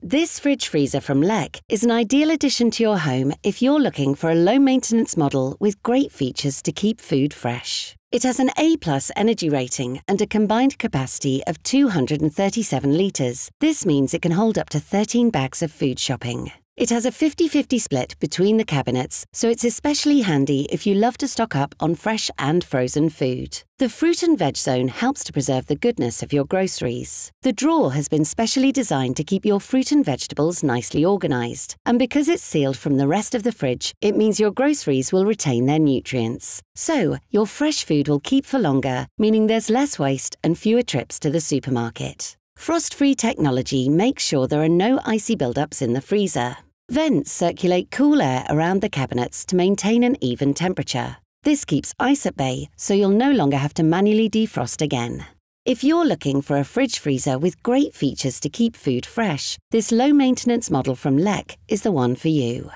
This fridge freezer from Leck is an ideal addition to your home if you're looking for a low maintenance model with great features to keep food fresh. It has an A plus energy rating and a combined capacity of 237 litres. This means it can hold up to 13 bags of food shopping. It has a 50-50 split between the cabinets, so it's especially handy if you love to stock up on fresh and frozen food. The fruit and veg zone helps to preserve the goodness of your groceries. The drawer has been specially designed to keep your fruit and vegetables nicely organised, and because it's sealed from the rest of the fridge, it means your groceries will retain their nutrients. So, your fresh food will keep for longer, meaning there's less waste and fewer trips to the supermarket. Frost-free technology makes sure there are no icy buildups in the freezer. Vents circulate cool air around the cabinets to maintain an even temperature. This keeps ice at bay, so you'll no longer have to manually defrost again. If you're looking for a fridge freezer with great features to keep food fresh, this low-maintenance model from LEC is the one for you.